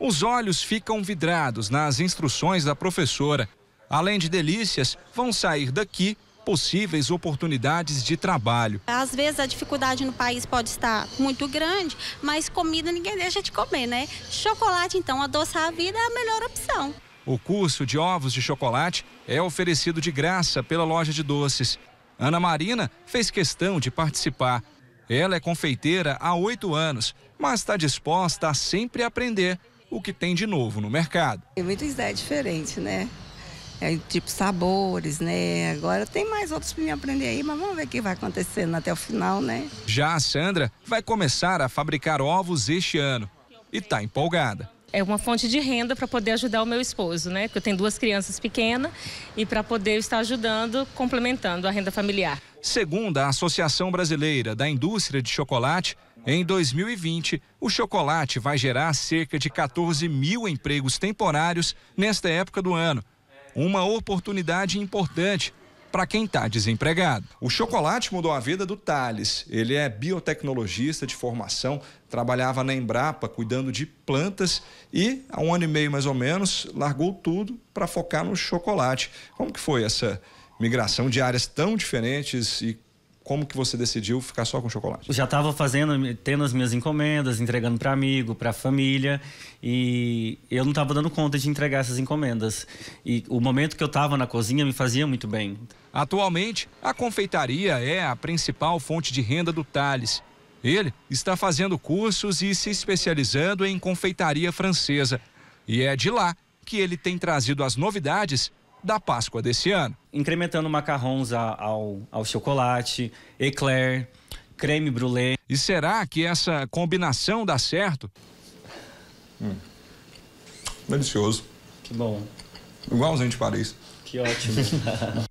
Os olhos ficam vidrados nas instruções da professora. Além de delícias, vão sair daqui possíveis oportunidades de trabalho. Às vezes a dificuldade no país pode estar muito grande, mas comida ninguém deixa de comer, né? Chocolate, então, adoçar a vida é a melhor opção. O curso de ovos de chocolate é oferecido de graça pela loja de doces. Ana Marina fez questão de participar. Ela é confeiteira há oito anos, mas está disposta a sempre aprender o que tem de novo no mercado. Tem muita ideia diferente, né? É, tipo sabores, né? Agora tem mais outros para me aprender aí, mas vamos ver o que vai acontecendo até o final, né? Já a Sandra vai começar a fabricar ovos este ano e tá empolgada. É uma fonte de renda para poder ajudar o meu esposo, né? Porque eu tenho duas crianças pequenas e para poder estar ajudando, complementando a renda familiar. Segundo a Associação Brasileira da Indústria de Chocolate, em 2020, o chocolate vai gerar cerca de 14 mil empregos temporários nesta época do ano. Uma oportunidade importante para quem está desempregado. O chocolate mudou a vida do Thales. Ele é biotecnologista de formação, trabalhava na Embrapa cuidando de plantas e, há um ano e meio mais ou menos, largou tudo para focar no chocolate. Como que foi essa migração de áreas tão diferentes e como que você decidiu ficar só com chocolate? Já estava fazendo, tendo as minhas encomendas, entregando para amigo, para família, e eu não estava dando conta de entregar essas encomendas. E o momento que eu estava na cozinha me fazia muito bem. Atualmente, a confeitaria é a principal fonte de renda do Thales. Ele está fazendo cursos e se especializando em confeitaria francesa. E é de lá que ele tem trazido as novidades da Páscoa desse ano. Incrementando macarrons ao, ao chocolate, eclair, creme brulee. E será que essa combinação dá certo? Hum. Delicioso. Que bom. Igualzinho de Paris. Que ótimo.